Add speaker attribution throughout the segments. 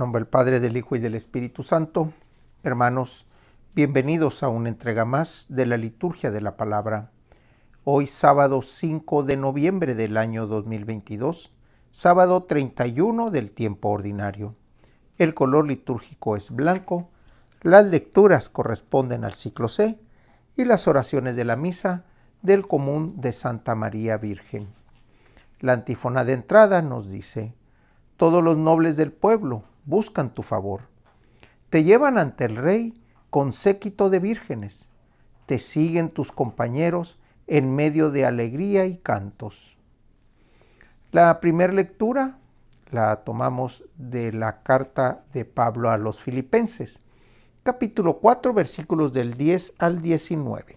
Speaker 1: nombre del Padre, del Hijo y del Espíritu Santo. Hermanos, bienvenidos a una entrega más de la liturgia de la palabra. Hoy sábado 5 de noviembre del año 2022, sábado 31 del tiempo ordinario. El color litúrgico es blanco, las lecturas corresponden al ciclo C y las oraciones de la misa del común de Santa María Virgen. La antífona de entrada nos dice, todos los nobles del pueblo, buscan tu favor. Te llevan ante el rey con séquito de vírgenes. Te siguen tus compañeros en medio de alegría y cantos. La primera lectura la tomamos de la carta de Pablo a los filipenses, capítulo 4, versículos del 10 al 19.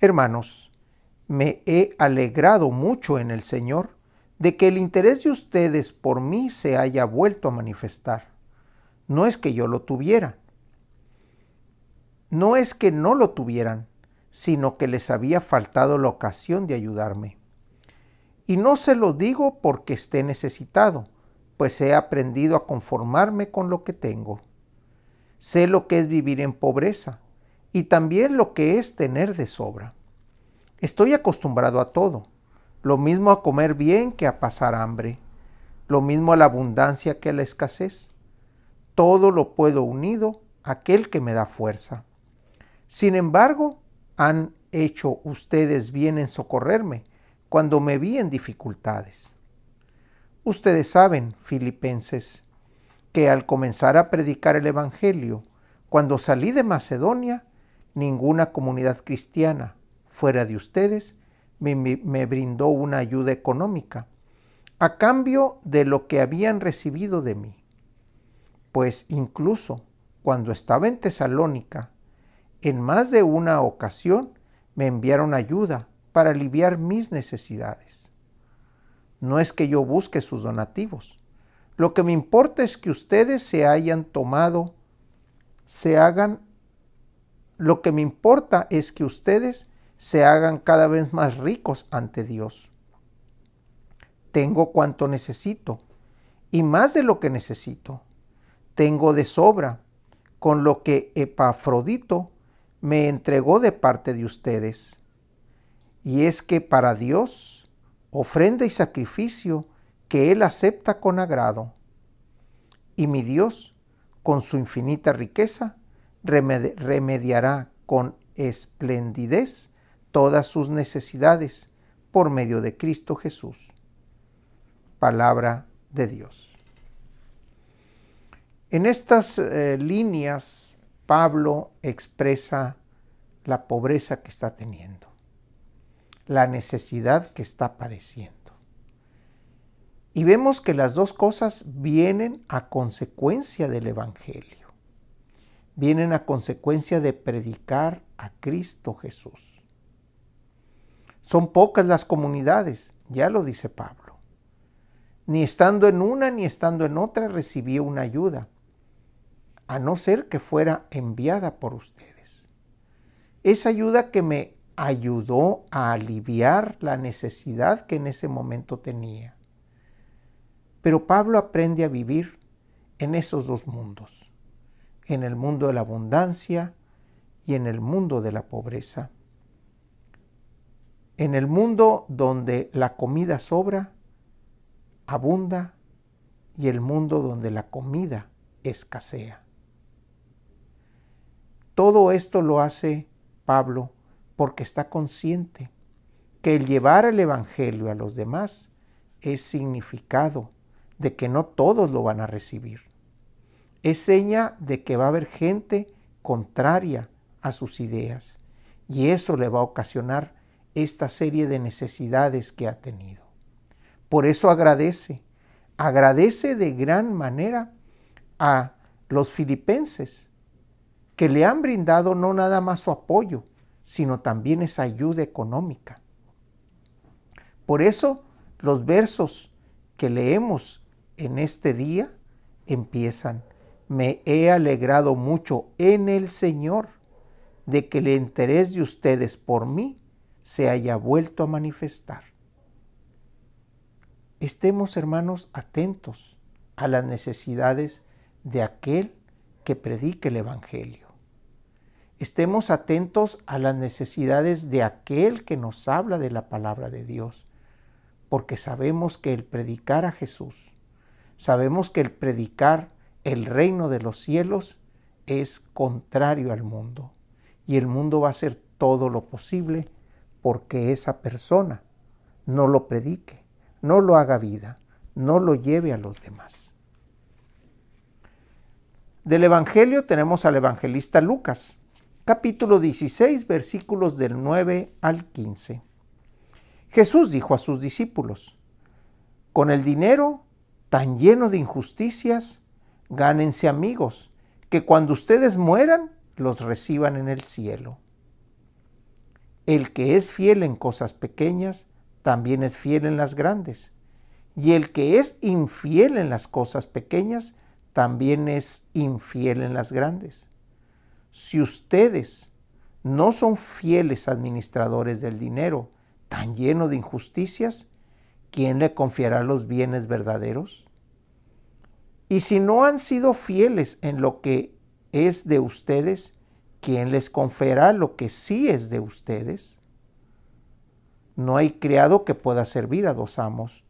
Speaker 1: Hermanos, me he alegrado mucho en el Señor de que el interés de ustedes por mí se haya vuelto a manifestar. No es que yo lo tuviera. No es que no lo tuvieran, sino que les había faltado la ocasión de ayudarme. Y no se lo digo porque esté necesitado, pues he aprendido a conformarme con lo que tengo. Sé lo que es vivir en pobreza y también lo que es tener de sobra. Estoy acostumbrado a todo lo mismo a comer bien que a pasar hambre, lo mismo a la abundancia que a la escasez. Todo lo puedo unido a aquel que me da fuerza. Sin embargo, han hecho ustedes bien en socorrerme cuando me vi en dificultades. Ustedes saben, filipenses, que al comenzar a predicar el Evangelio, cuando salí de Macedonia, ninguna comunidad cristiana fuera de ustedes me, brindó una ayuda económica, a cambio de lo que habían recibido de mí. Pues incluso cuando estaba en Tesalónica, en más de una ocasión me enviaron ayuda para aliviar mis necesidades. No es que yo busque sus donativos. Lo que me importa es que ustedes se hayan tomado, se hagan, lo que me importa es que ustedes se hagan cada vez más ricos ante Dios. Tengo cuanto necesito, y más de lo que necesito. Tengo de sobra, con lo que Epafrodito me entregó de parte de ustedes. Y es que para Dios, ofrenda y sacrificio que Él acepta con agrado. Y mi Dios, con su infinita riqueza, remediará con esplendidez todas sus necesidades por medio de Cristo Jesús. Palabra de Dios. En estas eh, líneas, Pablo expresa la pobreza que está teniendo, la necesidad que está padeciendo. Y vemos que las dos cosas vienen a consecuencia del Evangelio, vienen a consecuencia de predicar a Cristo Jesús. Son pocas las comunidades, ya lo dice Pablo. Ni estando en una ni estando en otra recibí una ayuda, a no ser que fuera enviada por ustedes. Esa ayuda que me ayudó a aliviar la necesidad que en ese momento tenía. Pero Pablo aprende a vivir en esos dos mundos, en el mundo de la abundancia y en el mundo de la pobreza. En el mundo donde la comida sobra, abunda, y el mundo donde la comida escasea. Todo esto lo hace Pablo porque está consciente que el llevar el Evangelio a los demás es significado de que no todos lo van a recibir. Es seña de que va a haber gente contraria a sus ideas y eso le va a ocasionar esta serie de necesidades que ha tenido. Por eso agradece, agradece de gran manera a los filipenses que le han brindado no nada más su apoyo, sino también esa ayuda económica. Por eso los versos que leemos en este día empiezan, me he alegrado mucho en el Señor de que le interés de ustedes por mí se haya vuelto a manifestar. Estemos, hermanos, atentos a las necesidades de aquel que predique el Evangelio. Estemos atentos a las necesidades de aquel que nos habla de la palabra de Dios, porque sabemos que el predicar a Jesús, sabemos que el predicar el reino de los cielos es contrario al mundo, y el mundo va a hacer todo lo posible porque esa persona no lo predique, no lo haga vida, no lo lleve a los demás. Del Evangelio tenemos al evangelista Lucas, capítulo 16, versículos del 9 al 15. Jesús dijo a sus discípulos, con el dinero tan lleno de injusticias, gánense amigos, que cuando ustedes mueran, los reciban en el cielo. El que es fiel en cosas pequeñas, también es fiel en las grandes. Y el que es infiel en las cosas pequeñas, también es infiel en las grandes. Si ustedes no son fieles administradores del dinero, tan lleno de injusticias, ¿quién le confiará los bienes verdaderos? Y si no han sido fieles en lo que es de ustedes, Quién les conferirá lo que sí es de ustedes. No hay criado que pueda servir a dos amos,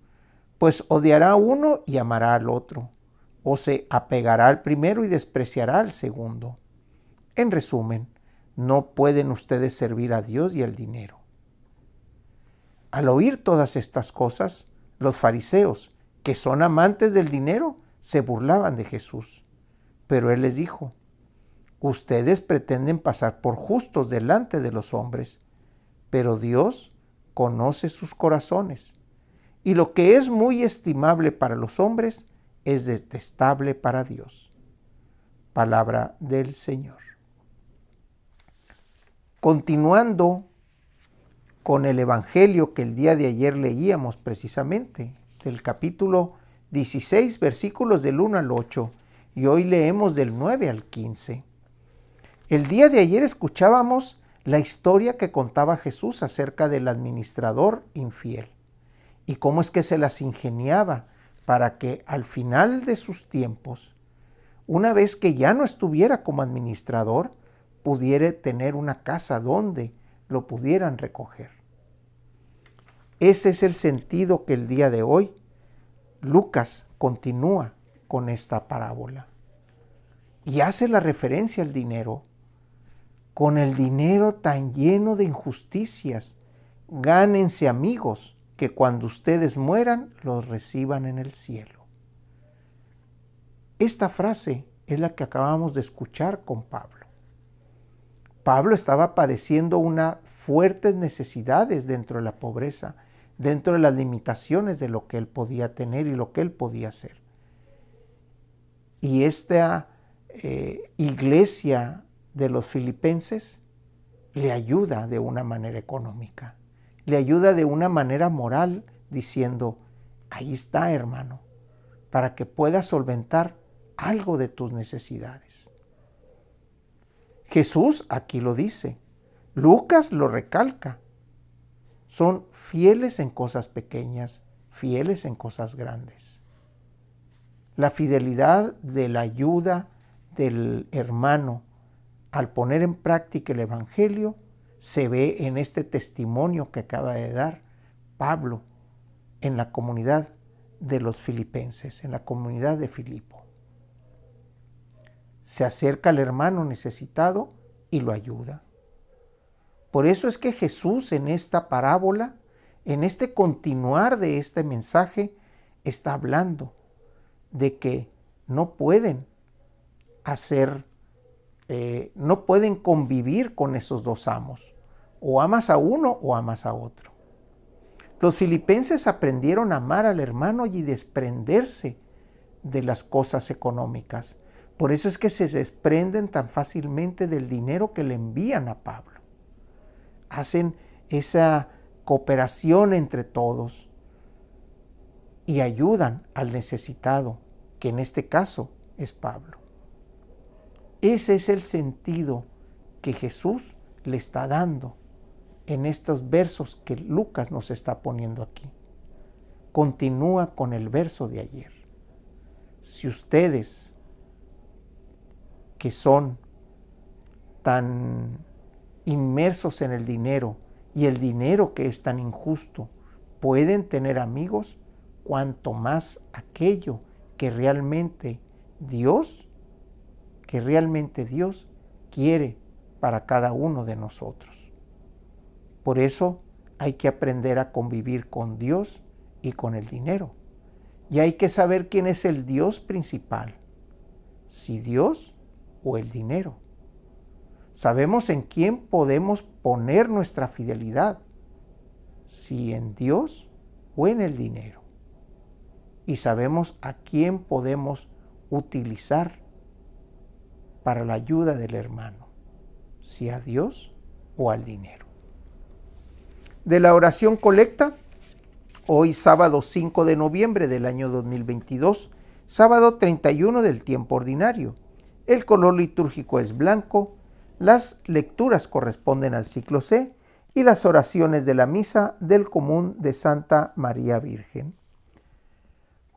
Speaker 1: pues odiará a uno y amará al otro, o se apegará al primero y despreciará al segundo. En resumen, no pueden ustedes servir a Dios y al dinero. Al oír todas estas cosas, los fariseos, que son amantes del dinero, se burlaban de Jesús. Pero él les dijo, Ustedes pretenden pasar por justos delante de los hombres, pero Dios conoce sus corazones, y lo que es muy estimable para los hombres es detestable para Dios. Palabra del Señor. Continuando con el Evangelio que el día de ayer leíamos precisamente, del capítulo 16, versículos del 1 al 8, y hoy leemos del 9 al 15. El día de ayer escuchábamos la historia que contaba Jesús acerca del administrador infiel y cómo es que se las ingeniaba para que al final de sus tiempos, una vez que ya no estuviera como administrador, pudiera tener una casa donde lo pudieran recoger. Ese es el sentido que el día de hoy Lucas continúa con esta parábola y hace la referencia al dinero con el dinero tan lleno de injusticias, gánense amigos que cuando ustedes mueran los reciban en el cielo. Esta frase es la que acabamos de escuchar con Pablo. Pablo estaba padeciendo unas fuertes necesidades dentro de la pobreza, dentro de las limitaciones de lo que él podía tener y lo que él podía hacer. Y esta eh, iglesia de los filipenses le ayuda de una manera económica, le ayuda de una manera moral, diciendo, ahí está hermano, para que puedas solventar algo de tus necesidades. Jesús aquí lo dice, Lucas lo recalca, son fieles en cosas pequeñas, fieles en cosas grandes. La fidelidad de la ayuda del hermano, al poner en práctica el Evangelio, se ve en este testimonio que acaba de dar Pablo en la comunidad de los filipenses, en la comunidad de Filipo. Se acerca al hermano necesitado y lo ayuda. Por eso es que Jesús en esta parábola, en este continuar de este mensaje, está hablando de que no pueden hacer eh, no pueden convivir con esos dos amos. O amas a uno o amas a otro. Los filipenses aprendieron a amar al hermano y desprenderse de las cosas económicas. Por eso es que se desprenden tan fácilmente del dinero que le envían a Pablo. Hacen esa cooperación entre todos y ayudan al necesitado, que en este caso es Pablo. Ese es el sentido que Jesús le está dando en estos versos que Lucas nos está poniendo aquí. Continúa con el verso de ayer. Si ustedes que son tan inmersos en el dinero y el dinero que es tan injusto, pueden tener amigos, cuanto más aquello que realmente Dios que realmente Dios quiere para cada uno de nosotros. Por eso hay que aprender a convivir con Dios y con el dinero. Y hay que saber quién es el Dios principal, si Dios o el dinero. Sabemos en quién podemos poner nuestra fidelidad, si en Dios o en el dinero. Y sabemos a quién podemos utilizar para la ayuda del hermano, si a Dios o al dinero. De la oración colecta, hoy sábado 5 de noviembre del año 2022, sábado 31 del tiempo ordinario. El color litúrgico es blanco, las lecturas corresponden al ciclo C y las oraciones de la misa del común de Santa María Virgen.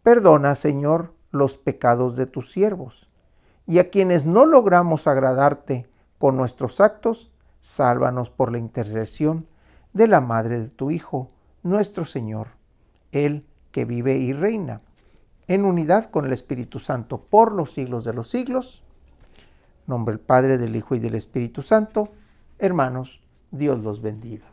Speaker 1: Perdona, Señor, los pecados de tus siervos y a quienes no logramos agradarte con nuestros actos, sálvanos por la intercesión de la Madre de tu Hijo, nuestro Señor, el que vive y reina, en unidad con el Espíritu Santo por los siglos de los siglos. Nombre el Padre, del Hijo y del Espíritu Santo. Hermanos, Dios los bendiga.